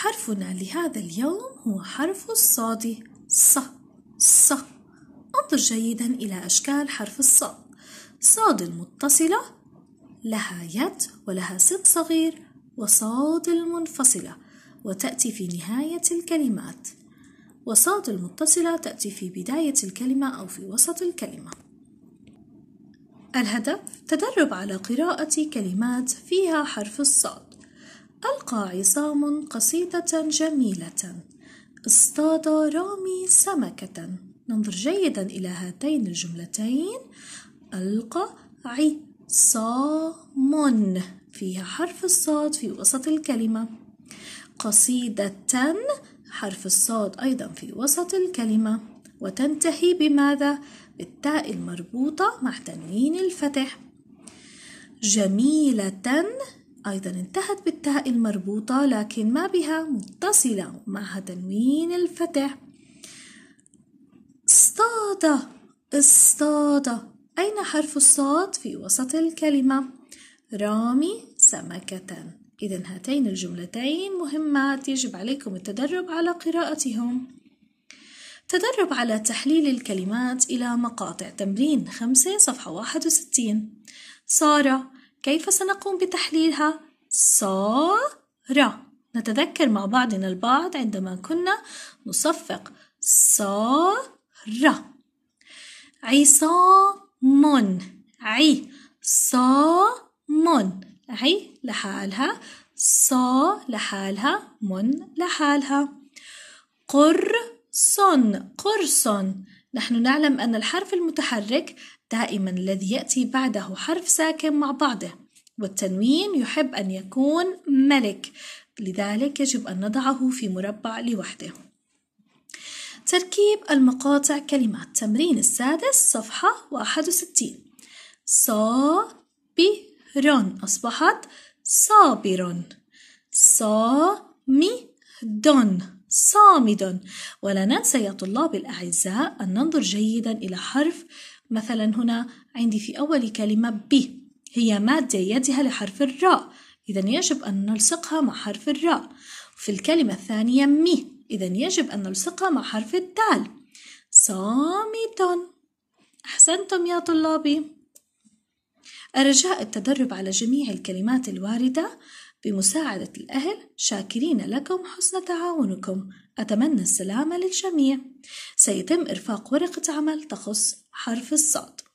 حرفنا لهذا اليوم هو حرف الصاد ص ص انظر جيدا إلى أشكال حرف الصاد صاد متصلة لها يد ولها صد صغير وصاد المنفصلة وتأتي في نهاية الكلمات وصاد المتصلة تأتي في بداية الكلمة أو في وسط الكلمة الهدف تدرب على قراءة كلمات فيها حرف الصاد ألقى عصام قصيدة جميلة اصطاد رامي سمكة ننظر جيدا إلى هاتين الجملتين ألقى عصام فيها حرف الصاد في وسط الكلمة قصيدة حرف الصاد أيضا في وسط الكلمة وتنتهي بماذا؟ بالتاء المربوطة مع تنوين الفتح جميلة أيضا انتهت بالتاء المربوطة لكن ما بها متصلة معها تنوين الفتح اصطاد اصطاد أين حرف الصاد في وسط الكلمة؟ رامي سمكة إذا هاتين الجملتين مهمات يجب عليكم التدرب على قراءتهم تدرب على تحليل الكلمات إلى مقاطع تمرين خمسة صفحة واحد وستين سارة كيف سنقوم بتحليلها؟ صار نتذكر مع بعضنا البعض عندما كنا نصفق صار عصام عي صام عي لحالها ص لحالها من لحالها قرص قرص نحن نعلم أن الحرف المتحرك دائما الذي يأتي بعده حرف ساكن مع بعضه والتنوين يحب أن يكون ملك لذلك يجب أن نضعه في مربع لوحده تركيب المقاطع كلمات تمرين السادس صفحة 61 صابر أصبحت صابر صامد صامد ولا ننسى يا طلاب الأعزاء أن ننظر جيدا إلى حرف مثلا هنا عندي في أول كلمة بي هي مادة يدها لحرف الراء إذا يجب أن نلصقها مع حرف الراء في الكلمة الثانية مي إذا يجب أن نلصقها مع حرف الدال صامت أحسنتم يا طلابي أرجاء التدرب على جميع الكلمات الواردة بمساعدة الأهل شاكرين لكم حسن تعاونكم أتمنى السلامة للجميع سيتم إرفاق ورقة عمل تخص حرف الصاد